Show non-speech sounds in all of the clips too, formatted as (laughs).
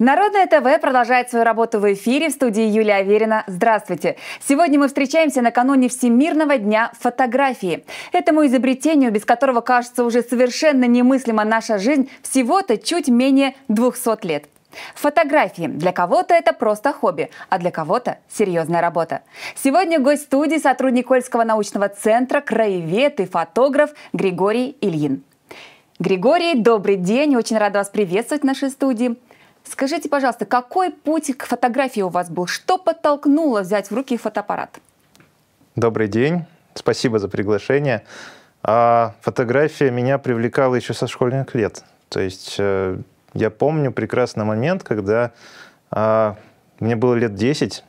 Народное ТВ продолжает свою работу в эфире в студии Юлия Аверина. Здравствуйте! Сегодня мы встречаемся накануне Всемирного дня фотографии. Этому изобретению, без которого, кажется, уже совершенно немыслима наша жизнь, всего-то чуть менее 200 лет. Фотографии. Для кого-то это просто хобби, а для кого-то серьезная работа. Сегодня гость студии сотрудник Кольского научного центра, краевед и фотограф Григорий Ильин. Григорий, добрый день. Очень рада вас приветствовать в нашей студии. Скажите, пожалуйста, какой путь к фотографии у вас был? Что подтолкнуло взять в руки фотоаппарат? Добрый день. Спасибо за приглашение. А фотография меня привлекала еще со школьных лет. То есть э, я помню прекрасный момент, когда а, мне было лет 10,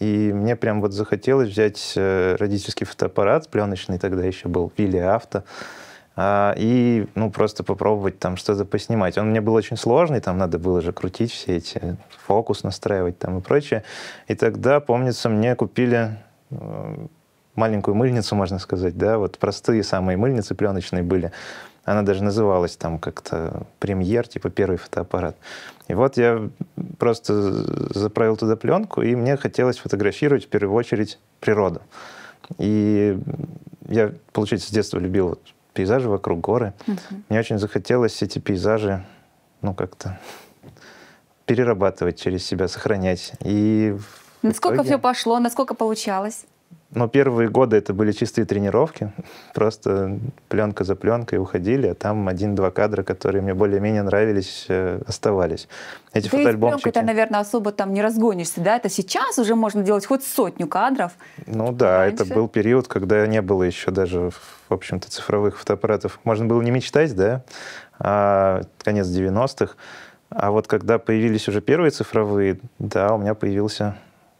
и мне прям вот захотелось взять э, родительский фотоаппарат, пленочный тогда еще был, или Авто, а, и ну, просто попробовать там что-то поснимать. Он мне был очень сложный, там надо было же крутить все эти, фокус настраивать там и прочее. И тогда, помнится, мне купили э, маленькую мыльницу, можно сказать, да, вот простые самые мыльницы пленочные были. Она даже называлась там как-то премьер, типа первый фотоаппарат. И вот я просто заправил туда пленку, и мне хотелось фотографировать в первую очередь природу. И я, получается, с детства любил пейзажи вокруг горы. Угу. Мне очень захотелось эти пейзажи, ну, как-то перерабатывать через себя, сохранять. И насколько итоге... все пошло, насколько получалось? Но первые годы это были чистые тренировки, просто пленка за пленкой уходили, а там один-два кадра, которые мне более-менее нравились, э, оставались. Эти да фотоальбомчики... пленкой-то, наверное, особо там не разгонишься, да? Это сейчас уже можно делать хоть сотню кадров. Ну да, раньше. это был период, когда не было еще даже, в общем-то, цифровых фотоаппаратов. Можно было не мечтать, да? А, конец 90-х. А вот когда появились уже первые цифровые, да, у меня появился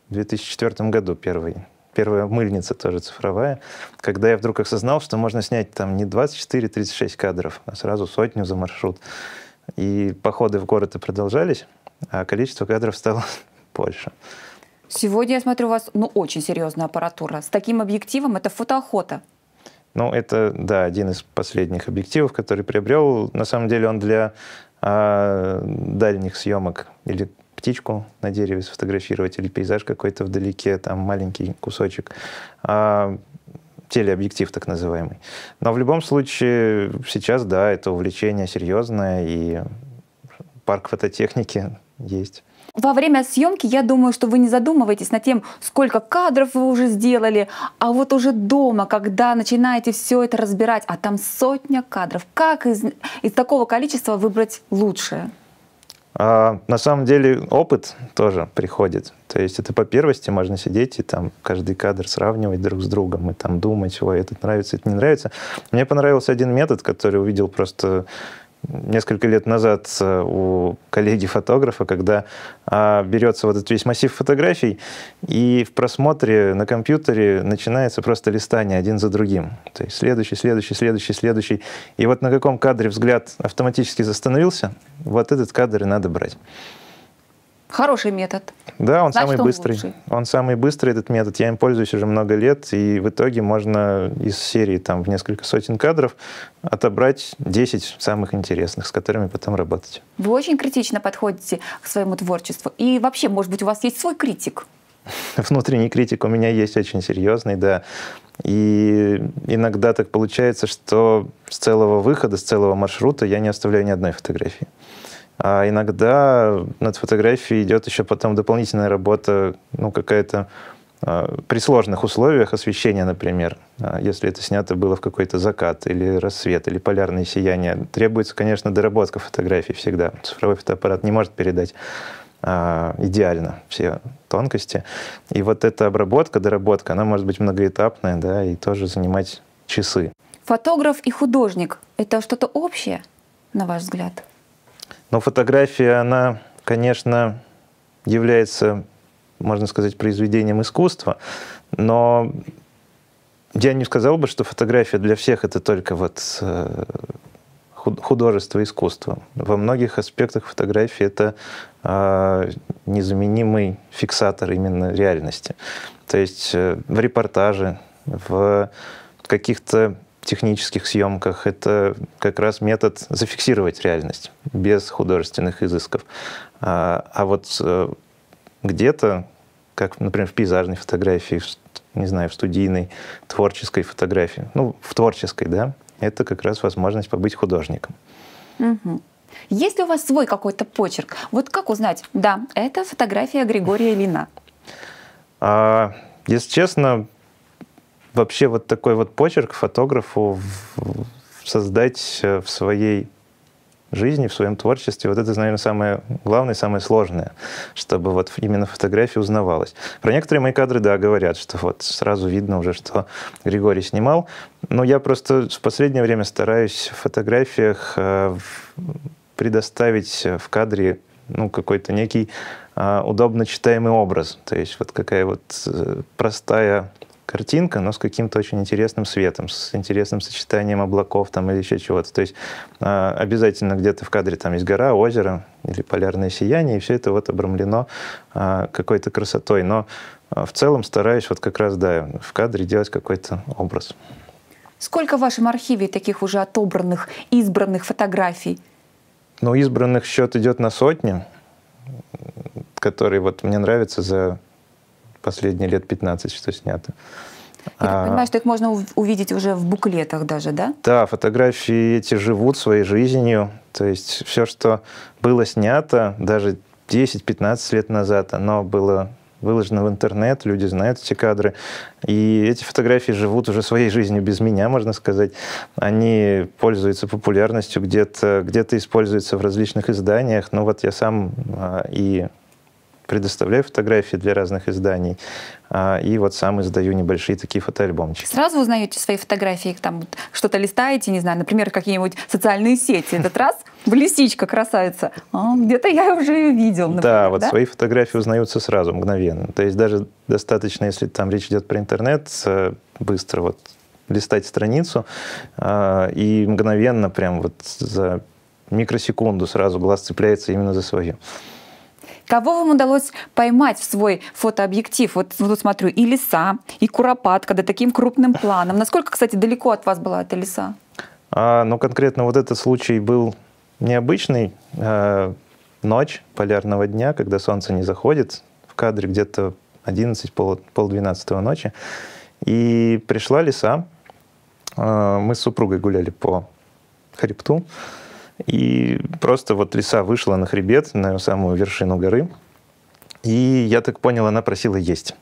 в 2004 году первый первая мыльница тоже цифровая, когда я вдруг осознал, что можно снять там не 24-36 кадров, а сразу сотню за маршрут. И походы в город и продолжались, а количество кадров стало (laughs) больше. Сегодня, я смотрю, у вас ну, очень серьезная аппаратура. С таким объективом это фотоохота. Ну, это, да, один из последних объективов, который приобрел. На самом деле он для а, дальних съемок или птичку на дереве сфотографировать или пейзаж какой-то вдалеке, там маленький кусочек. А, телеобъектив так называемый. Но в любом случае сейчас, да, это увлечение серьезное, и парк фототехники есть. Во время съемки, я думаю, что вы не задумываетесь над тем, сколько кадров вы уже сделали, а вот уже дома, когда начинаете все это разбирать, а там сотня кадров, как из, из такого количества выбрать лучшее? А, на самом деле опыт тоже приходит. То есть это по первости можно сидеть и там каждый кадр сравнивать друг с другом и там думать, ой, этот нравится, это не нравится. Мне понравился один метод, который увидел просто несколько лет назад э, у коллеги-фотографа, когда а, берется вот этот весь массив фотографий, и в просмотре на компьютере начинается просто листание один за другим. То есть следующий, следующий, следующий, следующий. И вот на каком кадре взгляд автоматически застановился, вот этот кадр и надо брать. Хороший метод. Да, он Значит, самый он быстрый. Лучший. Он самый быстрый этот метод. Я им пользуюсь уже много лет, и в итоге можно из серии там в несколько сотен кадров отобрать 10 самых интересных, с которыми потом работать. Вы очень критично подходите к своему творчеству. И вообще, может быть, у вас есть свой критик? (laughs) Внутренний критик у меня есть очень серьезный, да. И иногда так получается, что с целого выхода, с целого маршрута я не оставляю ни одной фотографии. А иногда над фотографией идет еще потом дополнительная работа, ну, какая-то а, при сложных условиях освещения, например, а, если это снято было в какой-то закат или рассвет, или полярное сияние, требуется, конечно, доработка фотографий всегда. Цифровой фотоаппарат не может передать а, идеально все тонкости. И вот эта обработка, доработка, она может быть многоэтапная, да, и тоже занимать часы. Фотограф и художник – это что-то общее, на ваш взгляд? Но фотография, она, конечно, является, можно сказать, произведением искусства, но я не сказал бы, что фотография для всех это только вот э, художество, искусство. Во многих аспектах фотографии это а, незаменимый фиксатор именно реальности. То есть э, в репортаже, в каких-то технических съемках, это как раз метод зафиксировать реальность без художественных изысков. А, а вот э, где-то, как, например, в пейзажной фотографии, не знаю, в студийной, творческой фотографии, ну, в творческой, да, это как раз возможность побыть художником. Угу. Есть ли у вас свой какой-то почерк? Вот как узнать, да, это фотография Григория Лина? А, если честно, вообще вот такой вот почерк фотографу создать э, в своей жизни, в своем творчестве. Вот это, наверное, самое главное, самое сложное, чтобы вот именно фотография узнавалась. Про некоторые мои кадры, да, говорят, что вот сразу видно уже, что Григорий снимал. Но я просто в последнее время стараюсь в фотографиях э, предоставить э, в кадре ну, какой-то некий удобно читаемый образ. То есть вот какая вот простая картинка, но с каким-то очень интересным светом, с интересным сочетанием облаков там или еще чего-то. То есть а, обязательно где-то в кадре там есть гора, озеро или полярное сияние, и все это вот обрамлено а, какой-то красотой. Но а, в целом стараюсь вот как раз, да, в кадре делать какой-то образ. Сколько в вашем архиве таких уже отобранных, избранных фотографий? Ну, избранных счет идет на сотни, которые вот мне нравятся за последние лет 15, что снято. Я так а, понимаю, что их можно увидеть уже в буклетах даже, да? Да, фотографии эти живут своей жизнью. То есть все, что было снято, даже 10-15 лет назад, оно было выложено в интернет, люди знают эти кадры. И эти фотографии живут уже своей жизнью без меня, можно сказать. Они пользуются популярностью, где-то где, -то, используются в различных изданиях. Ну вот я сам а, и предоставляю фотографии для разных изданий, а, и вот сам издаю небольшие такие фотоальбомчики. Сразу узнаете свои фотографии, там что-то листаете, не знаю, например, какие-нибудь социальные сети. Этот раз в лисичка красавица. А, где-то я уже ее видел. Например, да, вот да? свои фотографии узнаются сразу, мгновенно. То есть даже достаточно, если там речь идет про интернет, э, быстро вот листать страницу, а, и мгновенно прям вот за микросекунду сразу глаз цепляется именно за свою. Кого вам удалось поймать в свой фотообъектив? Вот, ну, вот смотрю, и леса, и куропатка, да таким крупным планом. Насколько, кстати, далеко от вас была эта леса? А, ну, конкретно вот этот случай был необычный. Э, ночь полярного дня, когда солнце не заходит, в кадре где-то 11, пол, полдвенадцатого ночи. И пришла лиса. Э, мы с супругой гуляли по хребту. И просто вот лиса вышла на хребет, на самую вершину горы, и, я так понял, она просила есть.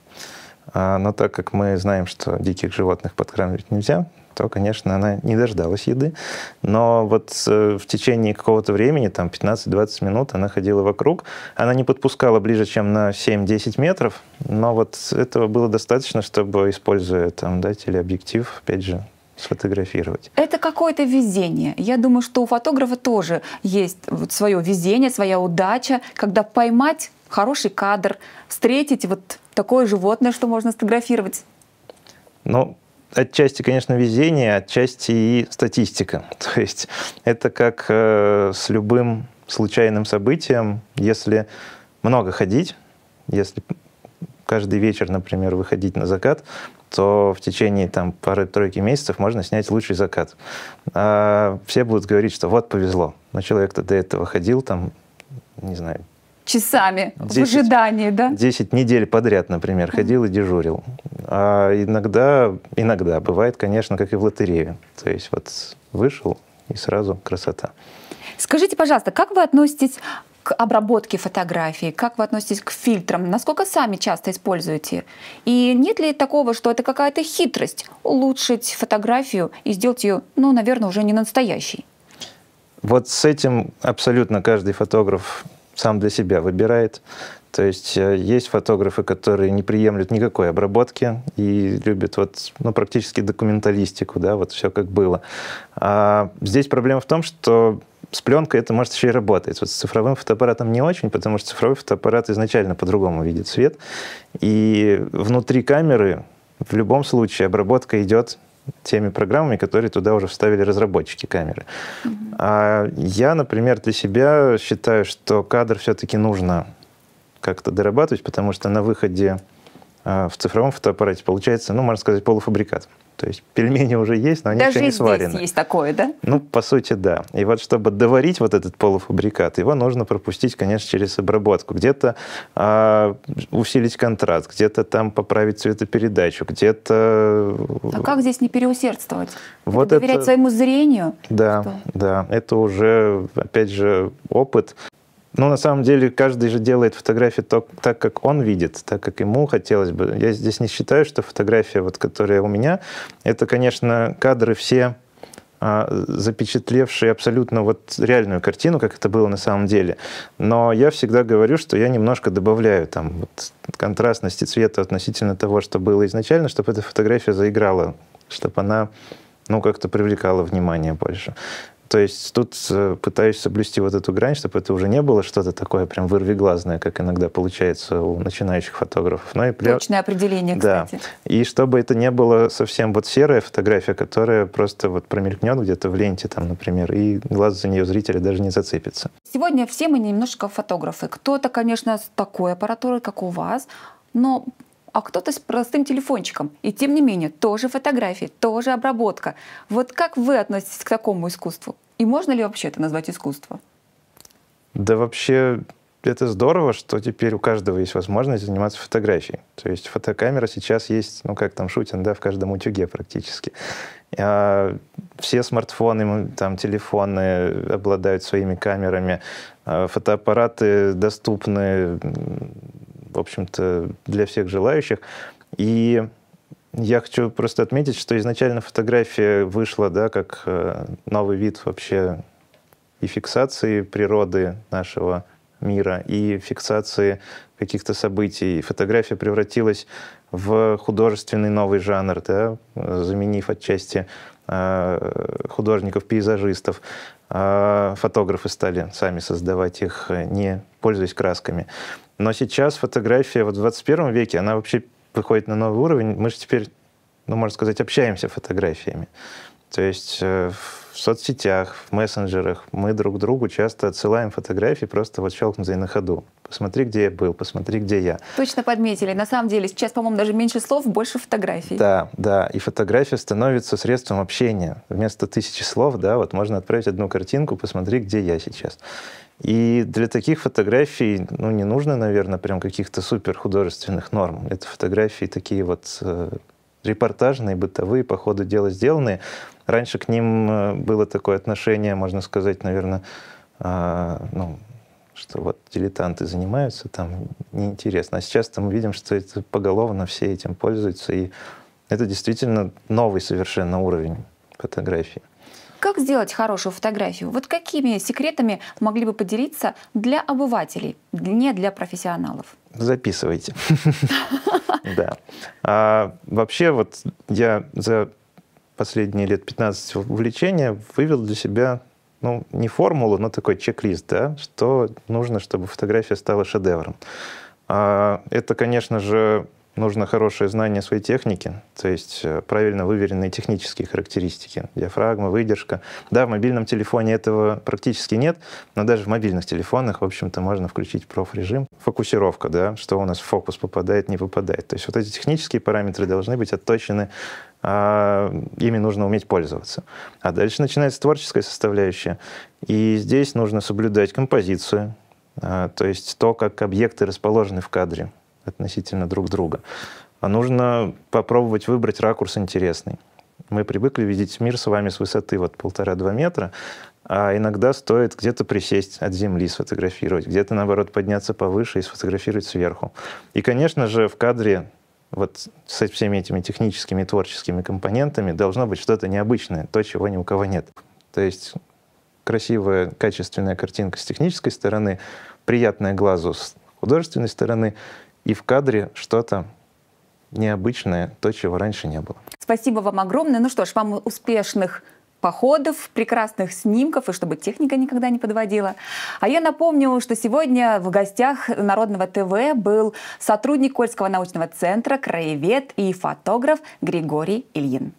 А, но так как мы знаем, что диких животных подкармливать нельзя, то, конечно, она не дождалась еды. Но вот э, в течение какого-то времени, там 15-20 минут, она ходила вокруг. Она не подпускала ближе, чем на 7-10 метров, но вот этого было достаточно, чтобы, используя там, да, телеобъектив, опять же, сфотографировать. Это какое-то везение. Я думаю, что у фотографа тоже есть вот свое везение, своя удача, когда поймать хороший кадр, встретить вот такое животное, что можно сфотографировать. Ну, отчасти, конечно, везение, отчасти и статистика. (laughs) То есть это как э, с любым случайным событием, если много ходить, если каждый вечер, например, выходить на закат, то в течение там, пары-тройки месяцев можно снять лучший закат. А все будут говорить, что вот повезло. Но человек-то до этого ходил там, не знаю, часами 10, в ожидании, да? 10 недель подряд, например, ходил и дежурил. А иногда, иногда бывает, конечно, как и в лотерее, То есть вот вышел и сразу красота. Скажите, пожалуйста, как вы относитесь к обработке фотографий, как вы относитесь к фильтрам, насколько сами часто используете? И нет ли такого, что это какая-то хитрость улучшить фотографию и сделать ее, ну, наверное, уже не настоящей? Вот с этим абсолютно каждый фотограф сам для себя выбирает. То есть э, есть фотографы, которые не приемлют никакой обработки и любят вот, ну, практически документалистику, да, вот все как было. А здесь проблема в том, что с пленкой это может еще и работать. Вот с цифровым фотоаппаратом не очень, потому что цифровой фотоаппарат изначально по-другому видит свет. И внутри камеры в любом случае обработка идет теми программами, которые туда уже вставили разработчики камеры. Mm-hmm. А я, например, для себя считаю, что кадр все-таки нужно как-то дорабатывать, потому что на выходе а, в цифровом фотоаппарате получается, ну, можно сказать, полуфабрикат. mm то есть пельмени уже есть, но они Даже еще не сварены. Даже здесь есть такое, да? Ну, по сути, да. И вот чтобы доварить вот этот полуфабрикат, его нужно пропустить, конечно, через обработку. Где-то э, усилить контраст, где-то там поправить цветопередачу, где-то... Э, а как здесь не переусердствовать? Вот это доверять это... своему зрению? Да, что? да. Это уже, опять же, опыт. Ну, на самом деле, каждый же делает фотографии так, как он видит, так, как ему хотелось бы. Я здесь не считаю, что фотография, вот, которая у меня, это, конечно, кадры все а, запечатлевшие абсолютно вот реальную картину, как это было на самом деле. Но я всегда говорю, что я немножко добавляю там вот контрастности цвета относительно того, что было изначально, чтобы эта фотография заиграла, чтобы она ну, как-то привлекала внимание больше. То есть тут э, пытаюсь соблюсти вот эту грань, чтобы это уже не было что-то такое прям вырвиглазное, как иногда получается у начинающих фотографов. Но ну и при... Точное определение, кстати. Да. И чтобы это не было совсем вот серая фотография, которая просто вот промелькнет где-то в ленте там, например, и глаз за нее зрителя даже не зацепится. Сегодня все мы немножко фотографы. Кто-то, конечно, с такой аппаратурой, как у вас, но а кто-то с простым телефончиком. И тем не менее, тоже фотографии, тоже обработка. Вот как вы относитесь к такому искусству? И можно ли вообще это назвать искусство? Да вообще это здорово, что теперь у каждого есть возможность заниматься фотографией. То есть фотокамера сейчас есть, ну как там шутин, да, в каждом утюге практически. А, все смартфоны, там телефоны обладают своими камерами, а фотоаппараты доступны в общем-то, для всех желающих. И я хочу просто отметить, что изначально фотография вышла, да, как э, новый вид вообще и фиксации природы нашего мира, и фиксации каких-то событий. Фотография превратилась в художественный новый жанр, да, заменив отчасти э, художников-пейзажистов. А фотографы стали сами создавать их, э, не пользуясь красками. Но сейчас фотография вот в 21 веке, она вообще выходит на новый уровень. Мы же теперь, ну, можно сказать, общаемся фотографиями. То есть э, в соцсетях, в мессенджерах мы друг другу часто отсылаем фотографии просто вот щелкнутые на ходу. Посмотри, где я был, посмотри, где я. Точно подметили. На самом деле сейчас, по-моему, даже меньше слов, больше фотографий. Да, да. И фотография становится средством общения. Вместо тысячи слов, да, вот можно отправить одну картинку, посмотри, где я сейчас. И для таких фотографий, ну, не нужно, наверное, прям каких-то супер художественных норм. Это фотографии такие вот э, репортажные, бытовые, по ходу дела сделанные. Раньше к ним э, было такое отношение, можно сказать, наверное, э, ну, что вот дилетанты занимаются, там неинтересно. А сейчас мы видим, что это поголовно все этим пользуются, и это действительно новый совершенно уровень фотографии. Как сделать хорошую фотографию? Вот какими секретами могли бы поделиться для обывателей, не для профессионалов? Записывайте. (laughs) Да. А, вообще вот я за последние лет 15 увлечения вывел для себя ну, не формулу, но такой чек-лист, да, что нужно, чтобы фотография стала шедевром. А, это, конечно же, нужно хорошее знание своей техники, то есть э, правильно выверенные технические характеристики, диафрагма, выдержка. Да, в мобильном телефоне этого практически нет, но даже в мобильных телефонах, в общем-то, можно включить профрежим. Фокусировка, да, что у нас в фокус попадает, не попадает. То есть вот эти технические параметры должны быть отточены а ими нужно уметь пользоваться. А дальше начинается творческая составляющая. И здесь нужно соблюдать композицию, а, то есть то, как объекты расположены в кадре относительно друг друга. А нужно попробовать выбрать ракурс интересный. Мы привыкли видеть мир с вами с высоты вот полтора-два метра, а иногда стоит где-то присесть от земли, сфотографировать, где-то, наоборот, подняться повыше и сфотографировать сверху. И, конечно же, в кадре вот со всеми этими техническими творческими компонентами должно быть что-то необычное, то, чего ни у кого нет. То есть красивая, качественная картинка с технической стороны, приятная глазу с художественной стороны и в кадре что-то необычное, то, чего раньше не было. Спасибо вам огромное. Ну что ж, вам успешных походов, прекрасных снимков, и чтобы техника никогда не подводила. А я напомню, что сегодня в гостях Народного ТВ был сотрудник Кольского научного центра, краевед и фотограф Григорий Ильин.